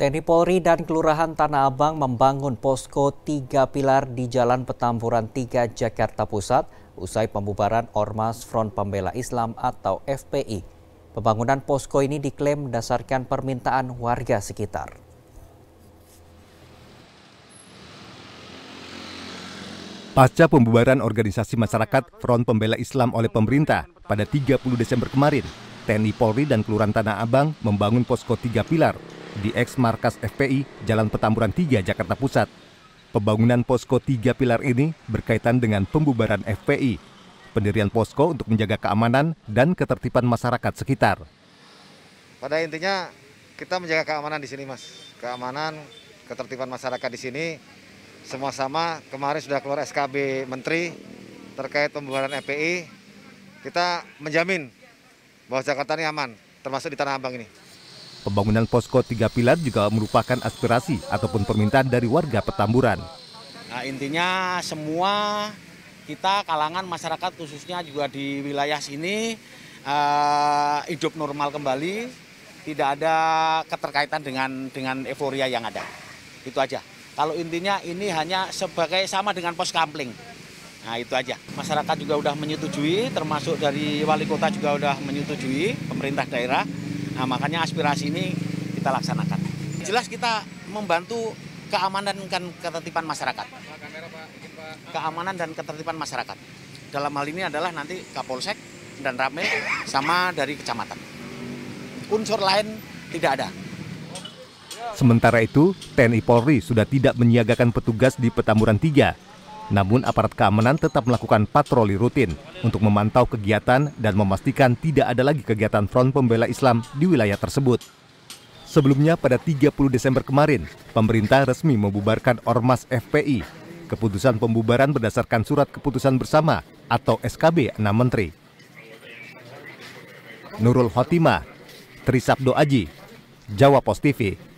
TNI Polri dan Kelurahan Tanah Abang membangun posko tiga pilar di Jalan Petamburan 3 Jakarta Pusat usai pembubaran Ormas Front Pembela Islam atau FPI. Pembangunan posko ini diklaim berdasarkan permintaan warga sekitar. Pasca pembubaran organisasi masyarakat Front Pembela Islam oleh pemerintah pada 30 Desember kemarin, TNI Polri dan Kelurahan Tanah Abang membangun posko tiga pilar di eks markas FPI Jalan Petamburan 3 Jakarta Pusat. Pembangunan posko tiga pilar ini berkaitan dengan pembubaran FPI, pendirian posko untuk menjaga keamanan dan ketertiban masyarakat sekitar. Pada intinya kita menjaga keamanan di sini, Mas. Keamanan, ketertiban masyarakat di sini semua sama. Kemarin sudah keluar SKB Menteri terkait pembubaran FPI. Kita menjamin bahwa Jakarta ini aman, termasuk di Tanah Abang ini. Pembangunan posko tiga pilar juga merupakan aspirasi ataupun permintaan dari warga Petamburan. Nah, intinya semua kita kalangan masyarakat khususnya juga di wilayah sini eh, hidup normal kembali, tidak ada keterkaitan dengan dengan euforia yang ada. Itu aja. Kalau intinya ini hanya sebagai sama dengan pos kampling. Nah itu aja. Masyarakat juga sudah menyetujui, termasuk dari wali kota juga sudah menyetujui, pemerintah daerah. Nah makanya aspirasi ini kita laksanakan. Jelas kita membantu keamanan dan ketertiban masyarakat. Keamanan dan ketertiban masyarakat. Dalam hal ini adalah nanti Kapolsek dan Ramil sama dari kecamatan. Unsur lain tidak ada. Sementara itu, TNI Polri sudah tidak menyiagakan petugas di Petamburan 3 namun aparat keamanan tetap melakukan patroli rutin untuk memantau kegiatan dan memastikan tidak ada lagi kegiatan Front Pembela Islam di wilayah tersebut. Sebelumnya pada 30 Desember kemarin, pemerintah resmi membubarkan Ormas FPI. Keputusan pembubaran berdasarkan surat keputusan bersama atau SKB 6 Menteri. Nurul Hotima, Trisabdo Aji, Jawa Post TV,